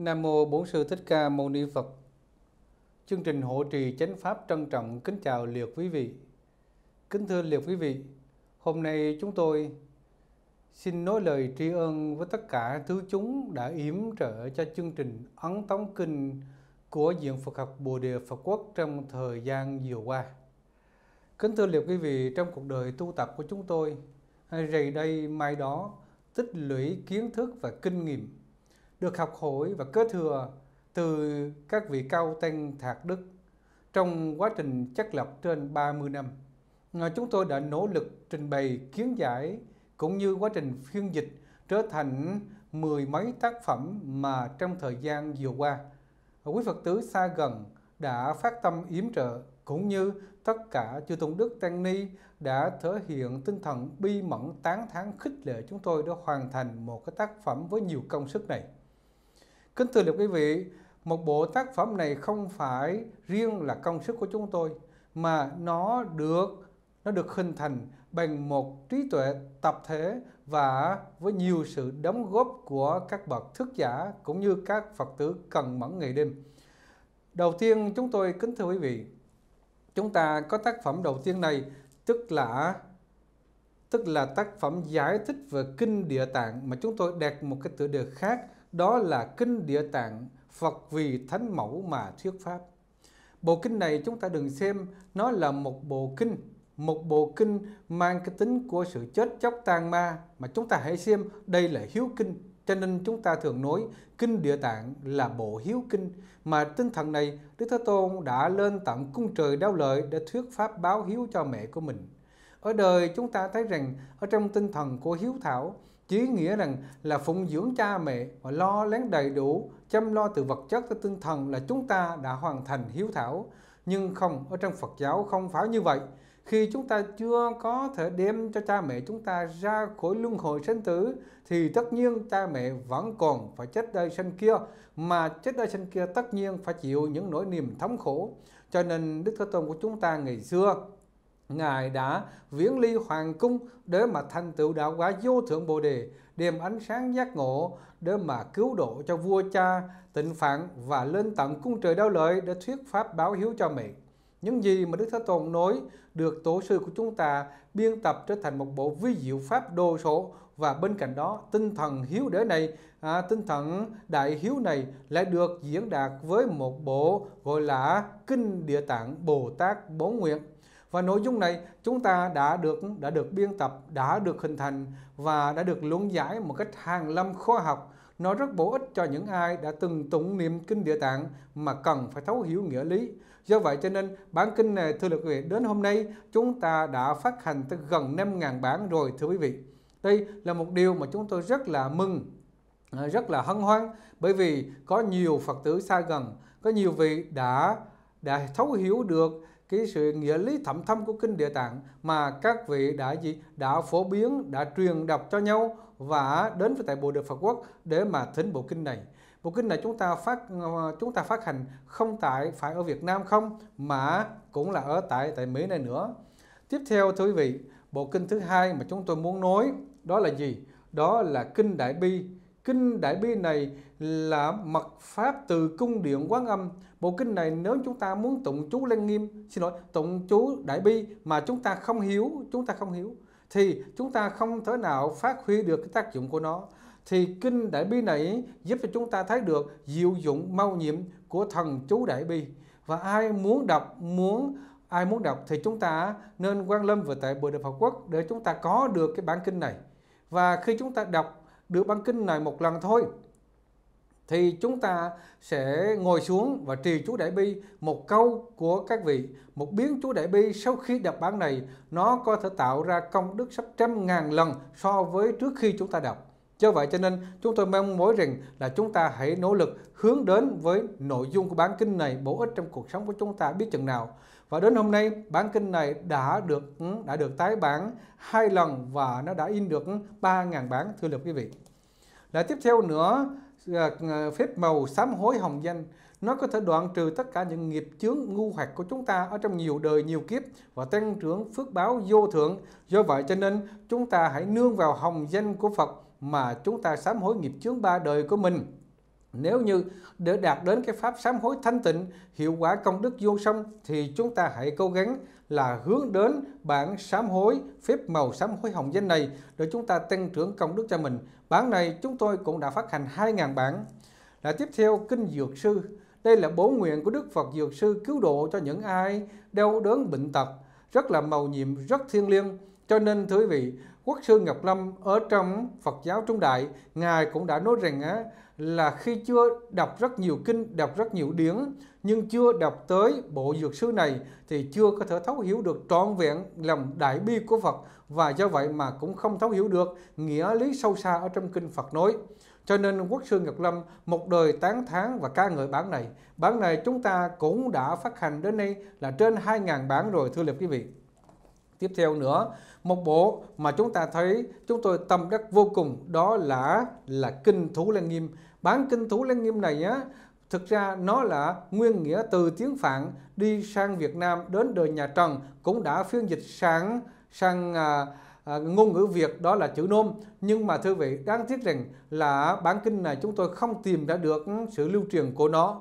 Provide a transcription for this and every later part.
Nam Mô bổn Sư Thích Ca Mâu Ni Phật Chương trình hộ trì chánh pháp trân trọng kính chào liệt quý vị Kính thưa liệt quý vị Hôm nay chúng tôi xin nói lời tri ân với tất cả thứ chúng đã yểm trợ cho chương trình Ấn Tống Kinh của Diện Phật học Bồ Đề Phật Quốc trong thời gian vừa qua. Kính thưa liệt quý vị, trong cuộc đời tu tập của chúng tôi, rầy đây mai đó tích lũy kiến thức và kinh nghiệm được học hỏi và kế thừa từ các vị cao tăng thạc Đức trong quá trình chắc lập trên 30 năm. Chúng tôi đã nỗ lực trình bày kiến giải cũng như quá trình phiên dịch trở thành mười mấy tác phẩm mà trong thời gian vừa qua, quý Phật tử xa gần đã phát tâm yếm trợ cũng như tất cả chư tôn đức tăng ni đã thể hiện tinh thần bi mẫn tán thán khích lệ chúng tôi đã hoàn thành một cái tác phẩm với nhiều công sức này. Kính thưa được quý vị, một bộ tác phẩm này không phải riêng là công sức của chúng tôi mà nó được nó được hình thành bằng một trí tuệ tập thể và với nhiều sự đóng góp của các bậc thức giả cũng như các Phật tử cần mẫn ngày đêm. Đầu tiên chúng tôi kính thưa quý vị, chúng ta có tác phẩm đầu tiên này tức là tức là tác phẩm giải thích về kinh địa tạng mà chúng tôi đặt một cái tựa đề khác đó là kinh địa tạng Phật vì thánh mẫu mà thuyết pháp. Bộ kinh này chúng ta đừng xem nó là một bộ kinh, một bộ kinh mang cái tính của sự chết chóc tàn ma mà chúng ta hãy xem đây là hiếu kinh. Cho nên chúng ta thường nói kinh địa tạng là bộ hiếu kinh mà tinh thần này Đức Thế Tôn đã lên tận cung trời đau lợi để thuyết pháp báo hiếu cho mẹ của mình. Ở đời chúng ta thấy rằng ở trong tinh thần của hiếu thảo chí nghĩa rằng là phụng dưỡng cha mẹ và lo lắng đầy đủ chăm lo từ vật chất tới tinh thần là chúng ta đã hoàn thành hiếu thảo nhưng không ở trong Phật giáo không phải như vậy khi chúng ta chưa có thể đem cho cha mẹ chúng ta ra khỏi luân hồi sinh tử thì tất nhiên cha mẹ vẫn còn phải chết đây sinh kia mà chết đây sinh kia tất nhiên phải chịu những nỗi niềm thống khổ cho nên đức thế tôn của chúng ta ngày xưa Ngài đã viễn ly hoàng cung để mà thành tựu đạo quả vô thượng Bồ Đề, đem ánh sáng giác ngộ để mà cứu độ cho vua cha, tịnh phạn và lên tận cung trời đau lợi để thuyết pháp báo hiếu cho mẹ. Những gì mà Đức Thế Tôn nói được tổ sư của chúng ta biên tập trở thành một bộ vi diệu pháp đồ sộ và bên cạnh đó tinh thần hiếu đế này, à, tinh thần đại hiếu này lại được diễn đạt với một bộ gọi là Kinh Địa Tạng Bồ Tát Bốn Nguyện và nội dung này chúng ta đã được đã được biên tập, đã được hình thành và đã được luận giải một cách hàng lâm khoa học. Nó rất bổ ích cho những ai đã từng tụng niệm kinh địa tạng mà cần phải thấu hiểu nghĩa lý. Do vậy cho nên bản kinh này thưa quý vị đến hôm nay chúng ta đã phát hành tới gần 5.000 bản rồi thưa quý vị. Đây là một điều mà chúng tôi rất là mừng à, rất là hân hoan bởi vì có nhiều Phật tử xa gần, có nhiều vị đã đã thấu hiểu được cái sự nghĩa lý thẩm thâm của kinh địa tạng mà các vị đã gì đã phổ biến đã truyền đọc cho nhau và đến với tại bộ được Phật quốc để mà thính bộ kinh này bộ kinh này chúng ta phát chúng ta phát hành không tại phải ở Việt Nam không mà cũng là ở tại tại Mỹ này nữa tiếp theo thưa quý vị bộ kinh thứ hai mà chúng tôi muốn nói đó là gì đó là kinh Đại Bi kinh Đại Bi này là mật pháp từ cung điện quán âm bộ kinh này nếu chúng ta muốn tụng chú lăng nghiêm xin lỗi tụng chú đại bi mà chúng ta không hiếu chúng ta không hiếu thì chúng ta không thể nào phát huy được cái tác dụng của nó thì kinh đại bi này giúp cho chúng ta thấy được diệu dụng mau nhiệm của thần chú đại bi và ai muốn đọc muốn ai muốn đọc thì chúng ta nên quan lâm về tại bồ đề phật quốc để chúng ta có được cái bản kinh này và khi chúng ta đọc được bản kinh này một lần thôi thì chúng ta sẽ ngồi xuống và trì chú đại bi một câu của các vị một biến chú đại bi sau khi đọc bản này nó có thể tạo ra công đức sắp trăm ngàn lần so với trước khi chúng ta đọc do vậy cho nên chúng tôi mong mối rằng là chúng ta hãy nỗ lực hướng đến với nội dung của bản kinh này bổ ích trong cuộc sống của chúng ta biết chừng nào và đến hôm nay bản kinh này đã được ừ, đã được tái bản hai lần và nó đã in được 3.000 ừ, bản thưa lực quý vị là tiếp theo nữa Ờ, ờ, phép màu sám hối hồng danh nó có thể đoạn trừ tất cả những nghiệp chướng ngu hoặc của chúng ta ở trong nhiều đời nhiều kiếp và tăng trưởng phước báo vô thượng do vậy cho nên chúng ta hãy nương vào hồng danh của Phật mà chúng ta sám hối nghiệp chướng ba đời của mình nếu như để đạt đến cái pháp sám hối thanh tịnh, hiệu quả công đức vô song thì chúng ta hãy cố gắng là hướng đến bản sám hối, phép màu sám hối hồng danh này để chúng ta tăng trưởng công đức cho mình. Bản này chúng tôi cũng đã phát hành 2.000 bản. Là tiếp theo Kinh Dược Sư. Đây là bổ nguyện của Đức Phật Dược Sư cứu độ cho những ai đau đớn bệnh tật, rất là màu nhiệm, rất thiêng liêng. Cho nên thưa quý vị, Quốc sư Ngọc Lâm ở trong Phật giáo Trung Đại, Ngài cũng đã nói rằng á, là khi chưa đọc rất nhiều kinh, đọc rất nhiều điển nhưng chưa đọc tới bộ dược sư này thì chưa có thể thấu hiểu được trọn vẹn lòng đại bi của Phật và do vậy mà cũng không thấu hiểu được nghĩa lý sâu xa ở trong kinh Phật nói. Cho nên Quốc sư Ngọc Lâm một đời tán thán và ca ngợi bản này. Bản này chúng ta cũng đã phát hành đến nay là trên 2.000 bản rồi thưa quý vị. Tiếp theo nữa, một bộ mà chúng ta thấy chúng tôi tâm đắc vô cùng đó là là kinh Thủ Lan Nghiêm Bản kinh Thủ Lăng Nghiêm này á, thực ra nó là nguyên nghĩa từ tiếng Phạn đi sang Việt Nam đến đời nhà Trần cũng đã phiên dịch sang sang à, à, ngôn ngữ Việt đó là chữ nôm nhưng mà thưa vị đáng tiếc rằng là bản kinh này chúng tôi không tìm ra được sự lưu truyền của nó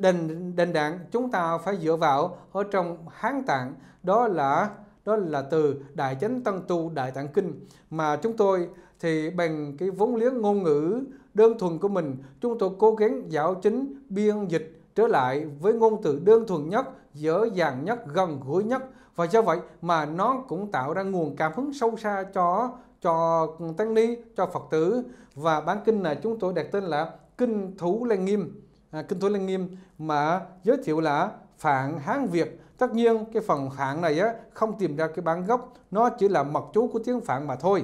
đền đền đạn chúng ta phải dựa vào ở trong Hán Tạng đó là đó là từ Đại Chánh Tân Tu Đại Tạng Kinh mà chúng tôi thì bằng cái vốn liếng ngôn ngữ đơn thuần của mình chúng tôi cố gắng giáo chính biên dịch trở lại với ngôn từ đơn thuần nhất dễ dàng nhất gần gũi nhất và do vậy mà nó cũng tạo ra nguồn cảm hứng sâu xa cho cho tăng ni cho phật tử và bản kinh này chúng tôi đặt tên là kinh thủ lăng nghiêm à, kinh thủ lăng nghiêm mà giới thiệu là phạn hán việt tất nhiên cái phần phạn này á, không tìm ra cái bản gốc nó chỉ là mật chú của tiếng phạn mà thôi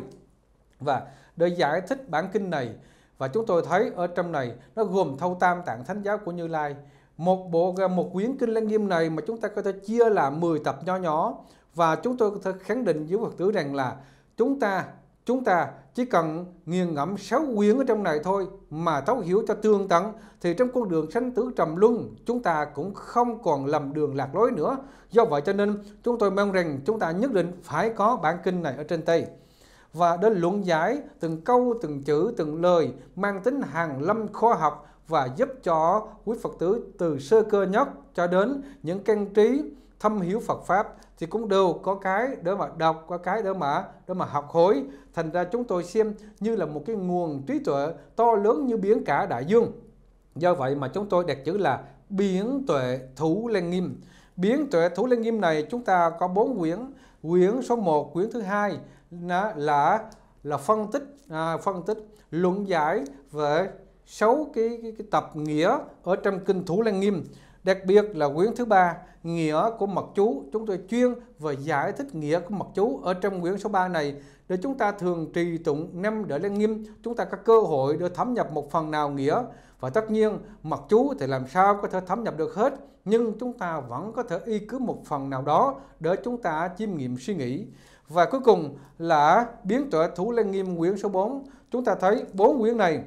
và để giải thích bản kinh này và chúng tôi thấy ở trong này nó gồm thâu tam tạng thánh giáo của Như Lai. Một bộ một quyển kinh Lăng Nghiêm này mà chúng ta có thể chia làm 10 tập nho nhỏ và chúng tôi có thể khẳng định với Phật tử rằng là chúng ta chúng ta chỉ cần nghiền ngẫm sáu quyển ở trong này thôi mà thấu hiểu cho tương tận thì trong con đường sanh tử trầm luân chúng ta cũng không còn lầm đường lạc lối nữa do vậy cho nên chúng tôi mong rằng chúng ta nhất định phải có bản kinh này ở trên tay và đến luận giải từng câu, từng chữ, từng lời mang tính hàng lâm khoa học và giúp cho quý Phật tử từ sơ cơ nhất cho đến những căn trí thâm hiểu Phật pháp thì cũng đều có cái để mà đọc, có cái để mà để mà học hỏi. Thành ra chúng tôi xem như là một cái nguồn trí tuệ to lớn như biển cả đại dương. Do vậy mà chúng tôi đặt chữ là biển tuệ thủ lăng nghiêm. Biển tuệ thủ lăng nghiêm này chúng ta có bốn quyển. Quyển số 1, quyển thứ hai nó là là phân tích à, phân tích luận giải về sáu cái, cái, cái tập nghĩa ở trong kinh Thủ Lăng Nghiêm đặc biệt là quyển thứ ba nghĩa của mật chú chúng tôi chuyên về giải thích nghĩa của mật chú ở trong quyển số 3 này để chúng ta thường trì tụng năm đợi lăng nghiêm chúng ta có cơ hội để thấm nhập một phần nào nghĩa và tất nhiên mật chú thì làm sao có thể thấm nhập được hết nhưng chúng ta vẫn có thể y cứ một phần nào đó để chúng ta chiêm nghiệm suy nghĩ và cuối cùng là biến tuệ Thủ Lăng Nghiêm quyển số 4. Chúng ta thấy bốn quyển này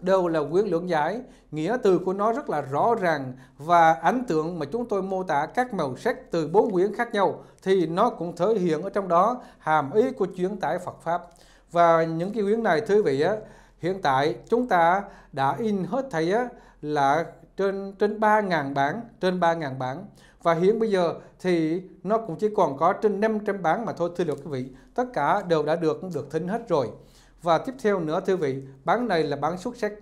đều là quyển lượng giải, nghĩa từ của nó rất là rõ ràng và ảnh tượng mà chúng tôi mô tả các màu sắc từ bốn quyển khác nhau thì nó cũng thể hiện ở trong đó hàm ý của chuyển tải Phật Pháp. Và những cái quyển này thưa vị á, hiện tại chúng ta đã in hết thầy á, là trên trên 3.000 bản, trên 3.000 bản và hiện bây giờ thì nó cũng chỉ còn có trên 500 bản mà thôi thưa được quý vị tất cả đều đã được được thính hết rồi và tiếp theo nữa thưa vị bán này là bán xuất sắc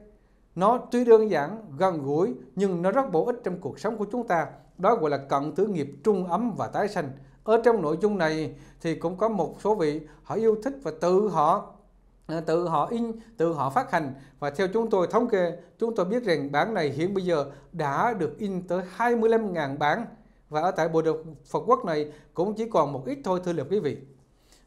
nó tuy đơn giản gần gũi nhưng nó rất bổ ích trong cuộc sống của chúng ta đó gọi là cận tử nghiệp trung ấm và tái sanh ở trong nội dung này thì cũng có một số vị họ yêu thích và tự họ à, tự họ in, tự họ phát hành và theo chúng tôi thống kê, chúng tôi biết rằng bản này hiện bây giờ đã được in tới 25.000 bản và ở tại bồ đề Phật Quốc này cũng chỉ còn một ít thôi thưa liệt quý vị.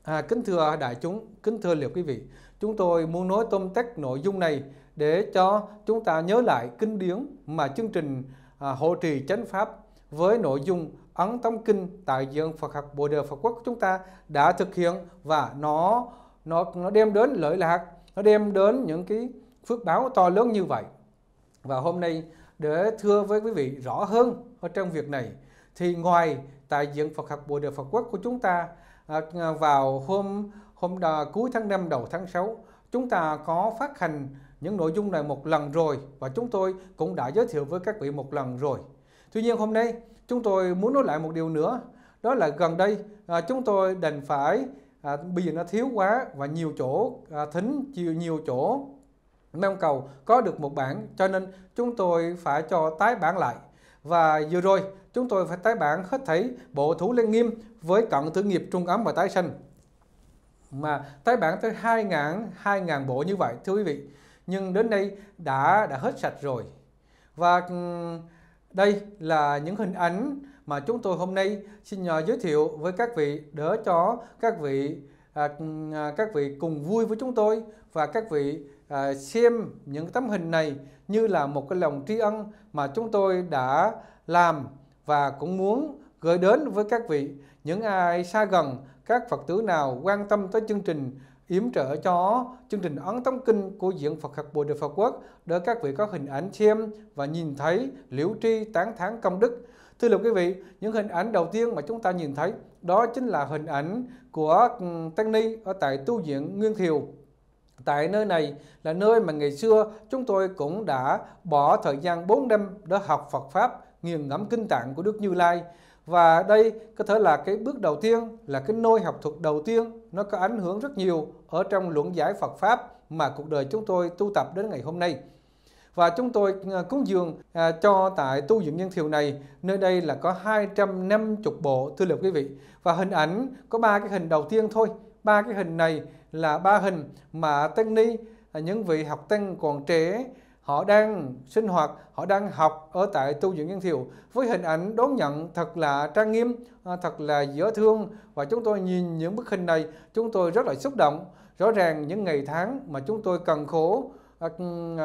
À, kính thưa đại chúng, kính thưa liệt quý vị, chúng tôi muốn nói tóm tắt nội dung này để cho chúng ta nhớ lại kinh điển mà chương trình à, hộ trì chánh pháp với nội dung ấn tông kinh tại diện Phật học Bồ Đề Phật Quốc chúng ta đã thực hiện và nó nó nó đem đến lợi lạc, nó đem đến những cái phước báo to lớn như vậy. Và hôm nay để thưa với quý vị rõ hơn ở trong việc này thì ngoài tại diện Phật học Bồ Đề Phật Quốc của chúng ta à, à, vào hôm hôm đà, cuối tháng 5 đầu tháng 6 chúng ta có phát hành những nội dung này một lần rồi và chúng tôi cũng đã giới thiệu với các vị một lần rồi. Tuy nhiên hôm nay chúng tôi muốn nói lại một điều nữa đó là gần đây à, chúng tôi đành phải à, bây giờ nó thiếu quá và nhiều chỗ à, thính nhiều nhiều chỗ mong cầu có được một bản cho nên chúng tôi phải cho tái bản lại và vừa rồi, chúng tôi phải tái bản hết thảy bộ thủ liên nghiêm với cận tử nghiệp trung ấm và tái sinh Mà tái bản tới 2.000 2.000 bộ như vậy thưa quý vị. Nhưng đến đây đã đã hết sạch rồi. Và ừ, đây là những hình ảnh mà chúng tôi hôm nay xin nhờ giới thiệu với các vị để cho các vị à, ừ, à, các vị cùng vui với chúng tôi và các vị À, xem những tấm hình này như là một cái lòng tri ân mà chúng tôi đã làm và cũng muốn gửi đến với các vị những ai xa gần các Phật tử nào quan tâm tới chương trình yểm trợ cho chương trình ấn tống kinh của diện Phật học Bồ Đề Phật Quốc để các vị có hình ảnh xem và nhìn thấy liễu tri tán thán công đức. Thưa lục quý vị, những hình ảnh đầu tiên mà chúng ta nhìn thấy đó chính là hình ảnh của ừ, Tăng Ni ở tại tu viện Nguyên Thiều Tại nơi này là nơi mà ngày xưa chúng tôi cũng đã bỏ thời gian 4 năm để học Phật Pháp, nghiền ngẫm kinh tạng của Đức Như Lai. Và đây có thể là cái bước đầu tiên, là cái nôi học thuật đầu tiên, nó có ảnh hưởng rất nhiều ở trong luận giải Phật Pháp mà cuộc đời chúng tôi tu tập đến ngày hôm nay. Và chúng tôi à, cúng dường à, cho tại tu viện nhân thiều này, nơi đây là có 250 bộ, thư lời quý vị. Và hình ảnh có ba cái hình đầu tiên thôi, ba cái hình này là ba hình mà tăng ni à, những vị học tăng còn trẻ họ đang sinh hoạt họ đang học ở tại tu viện nhân thiệu với hình ảnh đón nhận thật là trang nghiêm à, thật là dễ thương và chúng tôi nhìn những bức hình này chúng tôi rất là xúc động rõ ràng những ngày tháng mà chúng tôi cần khổ à, ừ,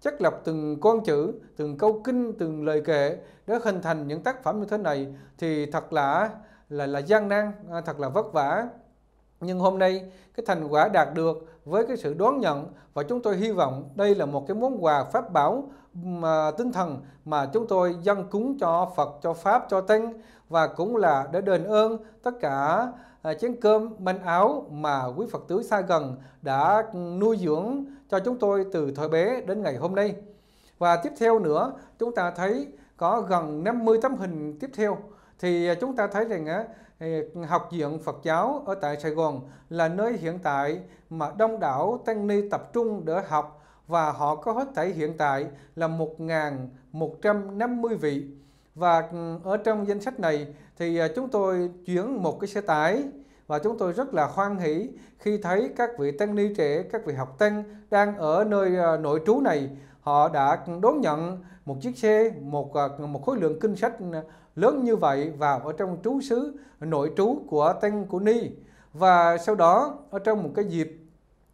chắc lập từng con chữ, từng câu kinh, từng lời kệ để hình thành những tác phẩm như thế này thì thật là là là gian nan, thật là vất vả nhưng hôm nay, cái thành quả đạt được với cái sự đón nhận và chúng tôi hy vọng đây là một cái món quà pháp bảo mà tinh thần mà chúng tôi dâng cúng cho Phật, cho Pháp, cho Tăng và cũng là để đền ơn tất cả à, chén cơm, manh áo mà quý Phật tử xa gần đã nuôi dưỡng cho chúng tôi từ thời bé đến ngày hôm nay. Và tiếp theo nữa, chúng ta thấy có gần 50 tấm hình tiếp theo thì à, chúng ta thấy rằng Học viện Phật giáo ở tại Sài Gòn là nơi hiện tại mà đông đảo tăng ni tập trung để học và họ có hết thảy hiện tại là 1.150 vị. Và ừ, ở trong danh sách này thì à, chúng tôi chuyển một cái xe tải và chúng tôi rất là hoan hỷ khi thấy các vị tăng ni trẻ, các vị học tăng đang ở nơi à, nội trú này. Họ đã đón nhận một chiếc xe, một à, một khối lượng kinh sách à, lớn như vậy vào ở trong trú xứ nội trú của Tăng của Ni và sau đó ở trong một cái dịp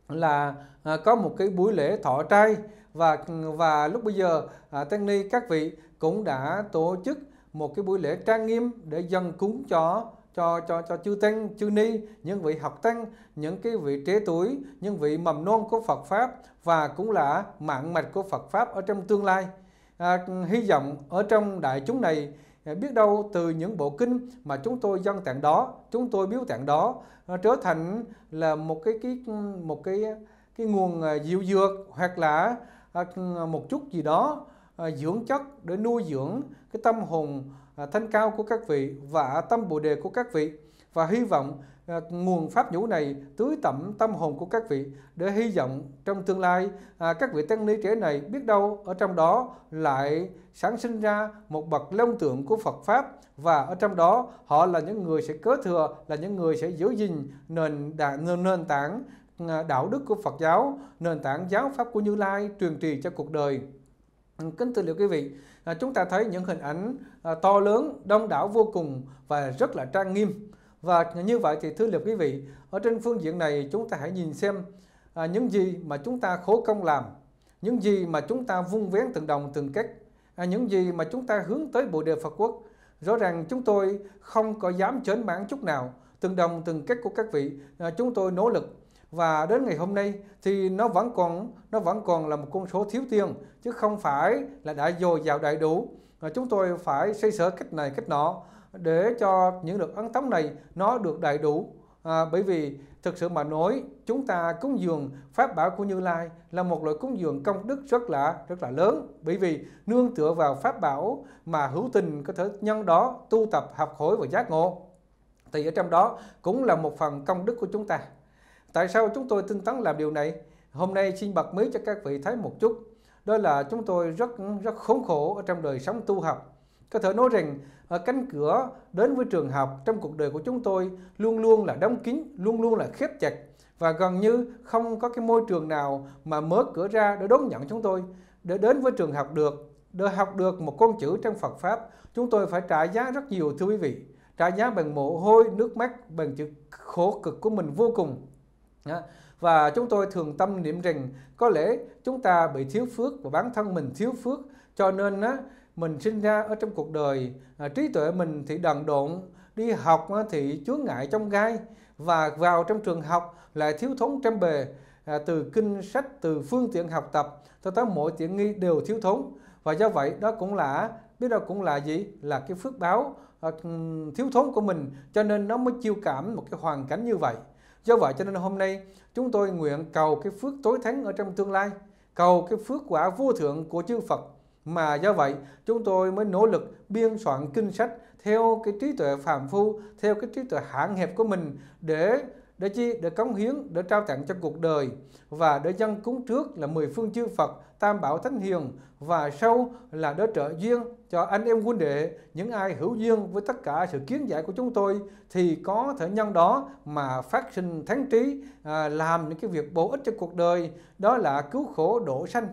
là à, có một cái buổi lễ thọ trai và và lúc bây giờ à, Tăng Ni các vị cũng đã tổ chức một cái buổi lễ trang nghiêm để dân cúng cho cho cho cho chư tăng chư ni những vị học tăng những cái vị trẻ tuổi những vị mầm non của Phật pháp và cũng là mạng mạch của Phật pháp ở trong tương lai à, hy vọng ở trong đại chúng này à, biết đâu từ những bộ kinh mà chúng tôi dân tặng đó chúng tôi biếu tặng đó à, trở thành là một cái cái một cái cái nguồn à, diệu dược hoặc là một chút gì đó dưỡng chất để nuôi dưỡng cái tâm hồn thanh cao của các vị và tâm bồ đề của các vị và hy vọng À, nguồn pháp nhũ này tưới tẩm tâm hồn của các vị để hy vọng trong tương lai à, các vị tăng ni trẻ này biết đâu ở trong đó lại sản sinh ra một bậc long tượng của Phật pháp và ở trong đó họ là những người sẽ kế thừa là những người sẽ giữ gìn nền đà, nền, tảng à, đạo đức của Phật giáo, nền tảng giáo pháp của Như Lai truyền trì cho cuộc đời. Ừ, kính thưa liệu quý vị, à, chúng ta thấy những hình ảnh to lớn, đông đảo vô cùng và rất là trang nghiêm. Và như vậy thì thưa quý vị, ở trên phương diện này chúng ta hãy nhìn xem à, những gì mà chúng ta khổ công làm, những gì mà chúng ta vung vén từng đồng từng cách, à, những gì mà chúng ta hướng tới bộ đề Phật quốc. Rõ ràng chúng tôi không có dám chớn mãn chút nào, từng đồng từng cách của các vị, à, chúng tôi nỗ lực và đến ngày hôm nay thì nó vẫn còn nó vẫn còn là một con số thiếu tiền chứ không phải là đã dồi dào đầy đủ chúng tôi phải xây sở cách này cách nọ để cho những lực ấn tống này nó được đầy đủ à, bởi vì thực sự mà nói chúng ta cúng dường pháp bảo của Như Lai là một loại cúng dường công đức rất là rất là lớn bởi vì nương tựa vào pháp bảo mà hữu tình có thể nhân đó tu tập học hỏi và giác ngộ thì ở trong đó cũng là một phần công đức của chúng ta tại sao chúng tôi tinh tấn làm điều này hôm nay xin bật mí cho các vị thấy một chút đó là chúng tôi rất rất khốn khổ ở trong đời sống tu học có thể nói rằng ờ, cánh cửa đến với trường học trong cuộc đời của chúng tôi luôn luôn là đóng kín, luôn luôn là khép chặt và gần như không có cái môi trường nào mà mở cửa ra để đón nhận chúng tôi để đến với trường học được để học được một con chữ trong Phật pháp chúng tôi phải trả giá rất nhiều thưa quý vị trả giá bằng mồ hôi nước mắt bằng chữ khổ cực của mình vô cùng và chúng tôi thường tâm niệm rằng có lẽ chúng ta bị thiếu phước và bản thân mình thiếu phước cho nên á, mình sinh ra ở trong cuộc đời à, trí tuệ mình thì đần độn đi học thì chướng ngại trong gai và vào trong trường học lại thiếu thốn trăm bề à, từ kinh sách từ phương tiện học tập cho tới mỗi tiện nghi đều thiếu thốn và do vậy đó cũng là biết đâu cũng là gì là cái phước báo à, ừ, thiếu thốn của mình cho nên nó mới chiêu cảm một cái hoàn cảnh như vậy do vậy cho nên hôm nay chúng tôi nguyện cầu cái phước tối thắng ở trong tương lai cầu cái phước quả vô thượng của chư Phật mà do vậy, chúng tôi mới nỗ lực biên soạn kinh sách theo cái trí tuệ phàm phu, theo cái trí tuệ hạn hẹp của mình để để chi để cống hiến để trao tặng cho cuộc đời và để dân cúng trước là mười phương chư Phật tam bảo thánh hiền và sau là để trợ duyên cho anh em huynh đệ những ai hữu duyên với tất cả sự kiến giải của chúng tôi thì có thể nhân đó mà phát sinh thánh trí à, làm những cái việc bổ ích cho cuộc đời đó là cứu khổ độ sanh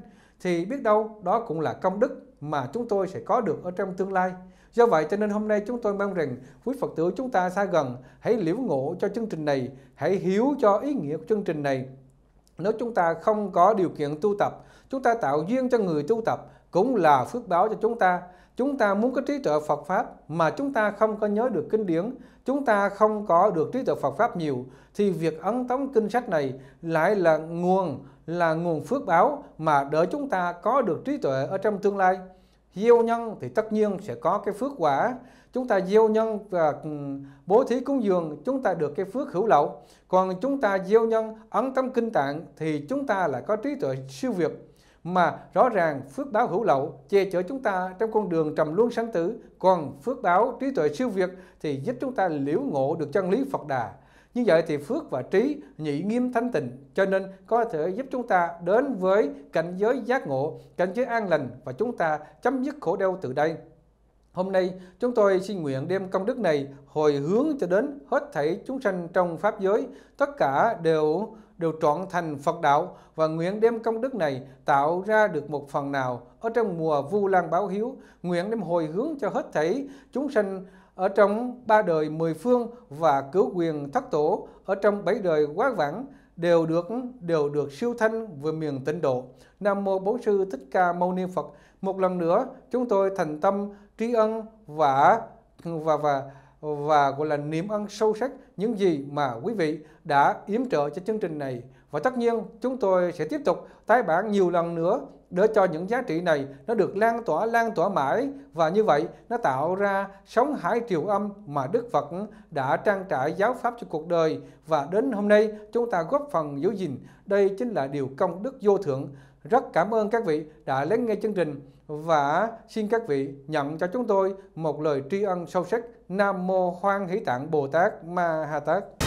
thì biết đâu đó cũng là công đức mà chúng tôi sẽ có được ở trong tương lai. Do vậy cho nên hôm nay chúng tôi mong rằng quý Phật tử chúng ta xa gần hãy liễu ngộ cho chương trình này, hãy hiểu cho ý nghĩa của chương trình này. Nếu chúng ta không có điều kiện tu tập, chúng ta tạo duyên cho người tu tập cũng là phước báo cho chúng ta. Chúng ta muốn có trí tuệ Phật Pháp mà chúng ta không có nhớ được kinh điển, chúng ta không có được trí tuệ Phật Pháp nhiều, thì việc ấn tống kinh sách này lại là nguồn là nguồn phước báo mà đỡ chúng ta có được trí tuệ ở trong tương lai. Gieo nhân thì tất nhiên sẽ có cái phước quả. Chúng ta gieo nhân và bố thí cúng dường chúng ta được cái phước hữu lậu. Còn chúng ta gieo nhân ấn tâm kinh tạng thì chúng ta lại có trí tuệ siêu việt mà rõ ràng phước báo hữu lậu che chở chúng ta trong con đường trầm luân sáng tử còn phước báo trí tuệ siêu việt thì giúp chúng ta liễu ngộ được chân lý Phật Đà như vậy thì phước và trí nhị nghiêm thanh tịnh cho nên có thể giúp chúng ta đến với cảnh giới giác ngộ, cảnh giới an lành và chúng ta chấm dứt khổ đau từ đây. Hôm nay chúng tôi xin nguyện đem công đức này hồi hướng cho đến hết thảy chúng sanh trong pháp giới, tất cả đều đều trọn thành Phật đạo và nguyện đem công đức này tạo ra được một phần nào ở trong mùa Vu Lan báo hiếu, nguyện đem hồi hướng cho hết thảy chúng sanh ở trong ba đời mười phương và cứu quyền thất tổ ở trong bảy đời quá vãng đều được đều được siêu thanh về miền tịnh độ. Nam mô Bổn sư Thích Ca Mâu Ni Phật. Một lần nữa, chúng tôi thành tâm tri ân và và và và gọi là niệm ân sâu sắc những gì mà quý vị đã yếm trợ cho chương trình này. Và tất nhiên, chúng tôi sẽ tiếp tục tái bản nhiều lần nữa để cho những giá trị này nó được lan tỏa lan tỏa mãi và như vậy nó tạo ra sóng hải triều âm mà Đức Phật đã trang trải giáo pháp cho cuộc đời và đến hôm nay chúng ta góp phần giữ gìn đây chính là điều công đức vô thượng rất cảm ơn các vị đã lắng nghe chương trình và xin các vị nhận cho chúng tôi một lời tri ân sâu sắc Nam Mô Hoan Hỷ Tạng Bồ Tát Ma Ha Tát